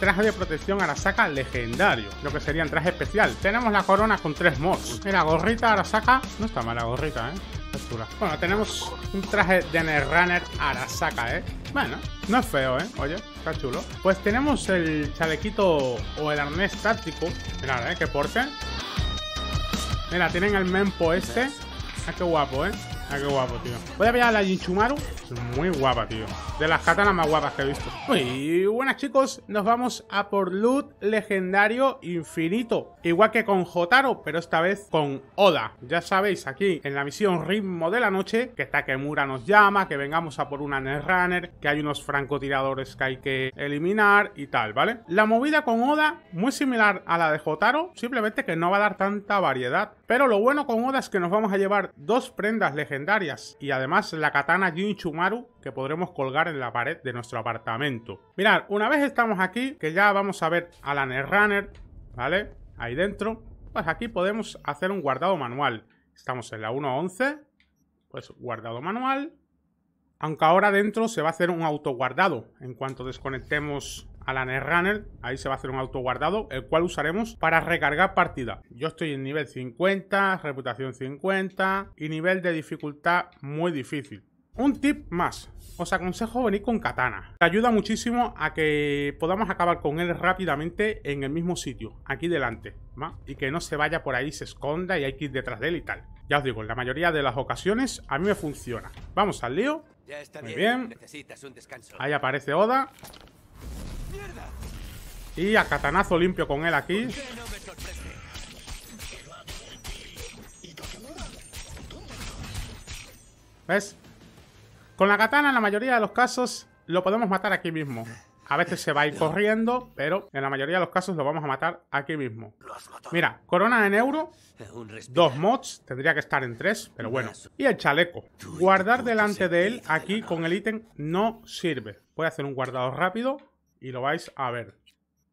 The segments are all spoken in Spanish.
traje de protección Arasaka legendario, lo que sería un traje especial. Tenemos la corona con tres mods. Mira, gorrita Arasaka, no está mala gorrita, ¿eh? Bueno, tenemos un traje de runner Arasaka, ¿eh? Bueno, no es feo, ¿eh? Oye, está chulo. Pues tenemos el chalequito o el arnés táctico. Mira, ¿eh? Que porte. Mira, tienen el mempo este. Ah, qué guapo, ¿eh? Ah, qué guapo, tío. Voy a pillar la Jinchumaru. Es muy guapa, tío. De las katanas más guapas que he visto. Y buenas, chicos. Nos vamos a por loot legendario infinito. Igual que con Jotaro, pero esta vez con Oda. Ya sabéis, aquí en la misión Ritmo de la Noche, que Takemura nos llama, que vengamos a por una Netrunner, que hay unos francotiradores que hay que eliminar y tal, ¿vale? La movida con Oda, muy similar a la de Jotaro, simplemente que no va a dar tanta variedad pero lo bueno con Oda es que nos vamos a llevar dos prendas legendarias y además la katana Junchumaru que podremos colgar en la pared de nuestro apartamento. Mirad, una vez estamos aquí, que ya vamos a ver a la Netrunner, ¿vale? Ahí dentro, pues aquí podemos hacer un guardado manual. Estamos en la 1.11, pues guardado manual. Aunque ahora dentro se va a hacer un autoguardado en cuanto desconectemos a la Netrunner. Ahí se va a hacer un auto guardado, el cual usaremos para recargar partida. Yo estoy en nivel 50, reputación 50 y nivel de dificultad muy difícil. Un tip más, os aconsejo venir con katana. Te ayuda muchísimo a que podamos acabar con él rápidamente en el mismo sitio, aquí delante, y que no se vaya por ahí, se esconda y hay que ir detrás de él y tal. Ya os digo, en la mayoría de las ocasiones a mí me funciona. Vamos al lío. Ya está Muy bien. Necesitas un descanso. Ahí aparece Oda. Y a catanazo limpio con él aquí. ¿Ves? Con la katana en la mayoría de los casos lo podemos matar aquí mismo. A veces se va a ir corriendo, pero en la mayoría de los casos lo vamos a matar aquí mismo. Mira, corona en euro, dos mods, tendría que estar en tres, pero bueno. Y el chaleco. Guardar delante de él aquí con el ítem no sirve. Voy a hacer un guardado rápido y lo vais a ver.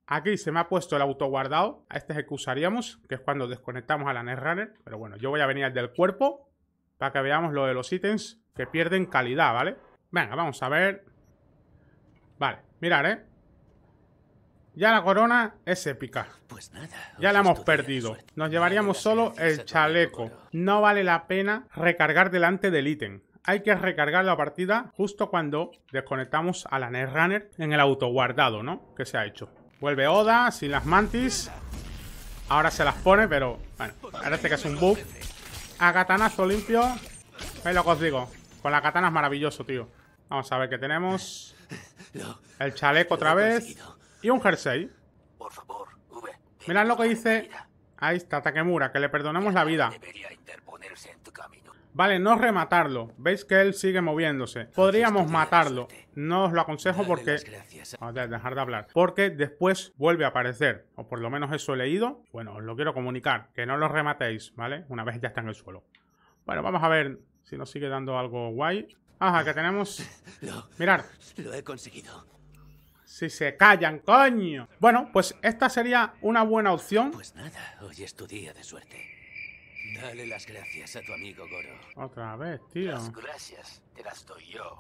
Aquí se me ha puesto el auto guardado. A este es el que usaríamos, que es cuando desconectamos a la Netrunner. Pero bueno, yo voy a venir al del cuerpo para que veamos lo de los ítems que pierden calidad, ¿vale? Venga, vamos a ver. Vale, mirar, ¿eh? Ya la corona es épica. Pues nada. Ya la hemos perdido. Nos llevaríamos solo el chaleco. No vale la pena recargar delante del ítem hay que recargar la partida justo cuando desconectamos a la Runner en el auto guardado, ¿no? Que se ha hecho. Vuelve Oda sin las mantis. Ahora se las pone, pero bueno, parece que es un bug. A katanazo limpio. ¿Veis lo que os digo? Con la katana es maravilloso, tío. Vamos a ver qué tenemos. El chaleco otra vez. Y un jersey. Por favor, Mirad lo que dice. Ahí está, Takemura, que le perdonamos la vida. Vale, no rematarlo. Veis que él sigue moviéndose. Podríamos matarlo. No os lo aconsejo porque... Vamos dejar de hablar. Porque después vuelve a aparecer. O por lo menos eso he leído. Bueno, os lo quiero comunicar. Que no lo rematéis, ¿vale? Una vez ya está en el suelo. Bueno, vamos a ver si nos sigue dando algo guay. Ajá, que tenemos... Mirad. Lo he conseguido. Si se callan, coño. Bueno, pues esta sería una buena opción. Pues nada, hoy es tu día de suerte. Dale las gracias a tu amigo Goro. Otra vez, tío. Las gracias te las doy yo,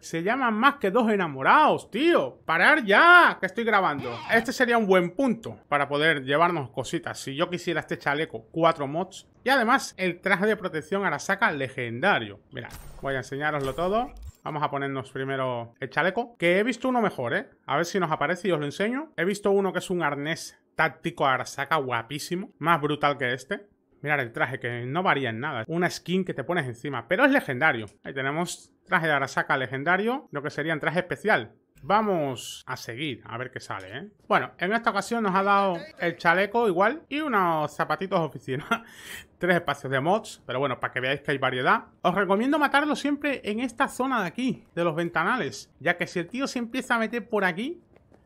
Se llaman más que dos enamorados, tío. Parar ya, que estoy grabando. Este sería un buen punto para poder llevarnos cositas. Si yo quisiera este chaleco, cuatro mods. Y además, el traje de protección Arasaka legendario. Mira, voy a enseñaroslo todo. Vamos a ponernos primero el chaleco. Que he visto uno mejor, ¿eh? A ver si nos aparece y os lo enseño. He visto uno que es un arnés táctico Arasaka guapísimo. Más brutal que este. Mirar el traje, que no varía en nada. Una skin que te pones encima, pero es legendario. Ahí tenemos traje de Arasaka legendario, lo que sería un traje especial. Vamos a seguir, a ver qué sale, ¿eh? Bueno, en esta ocasión nos ha dado el chaleco igual y unos zapatitos oficina. Tres espacios de mods, pero bueno, para que veáis que hay variedad. Os recomiendo matarlo siempre en esta zona de aquí, de los ventanales. Ya que si el tío se empieza a meter por aquí,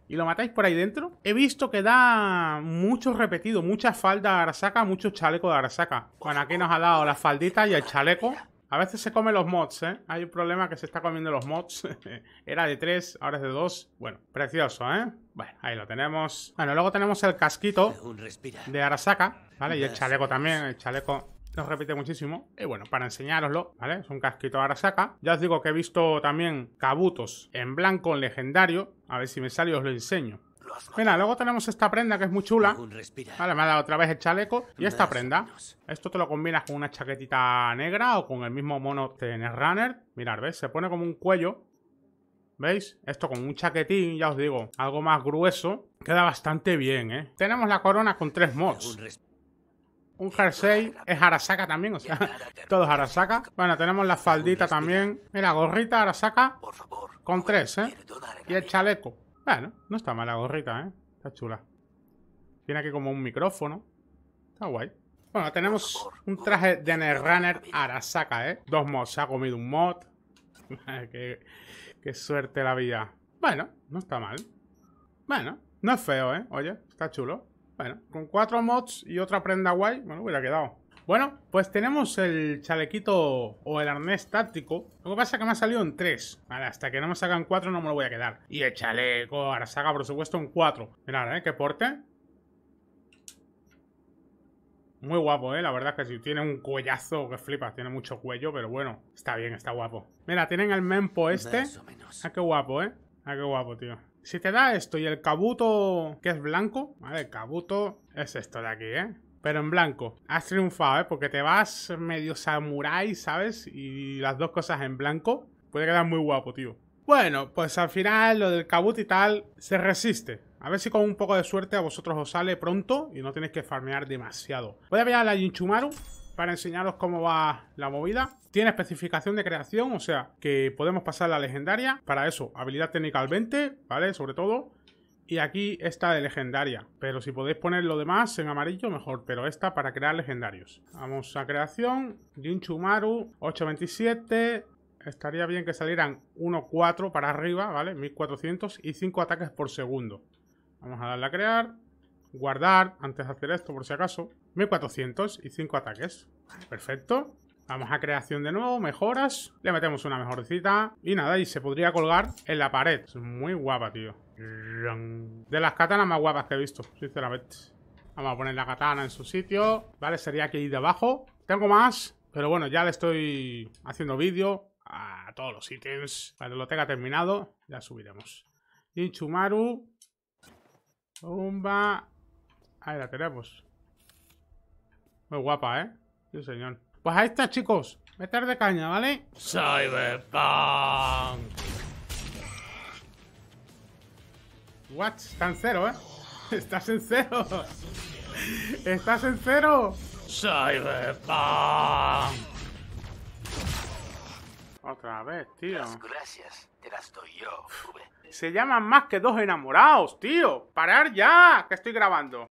y lo matáis por ahí dentro. He visto que da mucho repetido, mucha falda de Arasaka, mucho chaleco de Arasaka. Bueno, aquí nos ha dado la faldita y el chaleco. A veces se come los mods, ¿eh? Hay un problema que se está comiendo los mods. Era de tres, ahora es de dos. Bueno, precioso, ¿eh? Bueno, ahí lo tenemos. Bueno, luego tenemos el casquito de Arasaka, ¿vale? Y el chaleco también, el chaleco nos repite muchísimo. Y bueno, para enseñároslo, ¿vale? Es un casquito Arasaka. Ya os digo que he visto también cabutos en blanco en legendario. A ver si me sale y os lo enseño. Mira, luego tenemos esta prenda que es muy chula. Vale, me ha dado otra vez el chaleco. Y esta prenda. Esto te lo combinas con una chaquetita negra o con el mismo mono el Runner. Mirad, ¿ves? Se pone como un cuello. ¿Veis? Esto con un chaquetín, ya os digo, algo más grueso. Queda bastante bien, ¿eh? Tenemos la corona con tres mods. Un jersey es Arasaka también, o sea, todo es Arasaka. Bueno, tenemos la faldita también. Mira, gorrita Arasaka con tres, ¿eh? Y el chaleco. Bueno, no está mal la gorrita, ¿eh? Está chula. Tiene aquí como un micrófono. Está guay. Bueno, tenemos un traje de runner Arasaka, ¿eh? Dos mods. Se ha comido un mod. qué, qué suerte la vida. Bueno, no está mal. Bueno, no es feo, ¿eh? Oye, está chulo. Bueno, con cuatro mods y otra prenda guay, bueno, hubiera quedado. Bueno, pues tenemos el chalequito o el arnés táctico. Lo que pasa es que me ha salido en tres Vale, hasta que no me sacan cuatro no me lo voy a quedar. Y el chaleco, ahora saca por supuesto en cuatro Mirad, ¿eh? Qué porte. Muy guapo, ¿eh? La verdad es que si tiene un cuellazo que flipa, tiene mucho cuello, pero bueno, está bien, está guapo. Mira, tienen el mempo este. Ah, qué guapo, ¿eh? Ah, qué guapo, tío. Si te da esto y el Kabuto, que es blanco, ¿vale? El Kabuto es esto de aquí, ¿eh? Pero en blanco. Has triunfado, ¿eh? Porque te vas medio samurai, ¿sabes? Y las dos cosas en blanco. Puede quedar muy guapo, tío. Bueno, pues al final lo del Kabuto y tal se resiste. A ver si con un poco de suerte a vosotros os sale pronto y no tenéis que farmear demasiado. Voy a pillar a la Jinchumaru para enseñaros cómo va la movida. Tiene especificación de creación, o sea, que podemos pasar la legendaria. Para eso, habilidad técnica al 20, ¿vale? Sobre todo. Y aquí está de legendaria. Pero si podéis poner lo demás en amarillo, mejor. Pero esta para crear legendarios. Vamos a creación. Jinchumaru, 827. Estaría bien que salieran 1 para arriba, ¿vale? 1400 y 5 ataques por segundo. Vamos a darle a crear. Guardar antes de hacer esto, por si acaso. 1400 y 5 ataques. Perfecto. Vamos a creación de nuevo, mejoras. Le metemos una mejorcita. Y nada, y se podría colgar en la pared. muy guapa, tío. De las katanas más guapas que he visto, sinceramente. Vamos a poner la katana en su sitio. Vale, sería aquí debajo. Tengo más, pero bueno, ya le estoy haciendo vídeo a todos los ítems. Cuando lo tenga terminado, ya subiremos. Inchumaru. Bomba. Ahí la tenemos. Muy guapa, ¿eh? Sí, señor. Pues ahí está, chicos. Meter de caña, ¿vale? Cyberpunk. What? Está en cero, ¿eh? Estás en cero. Estás en cero. Cyberpunk. Otra vez, tío. gracias Se llaman más que dos enamorados, tío. Parar ya, que estoy grabando.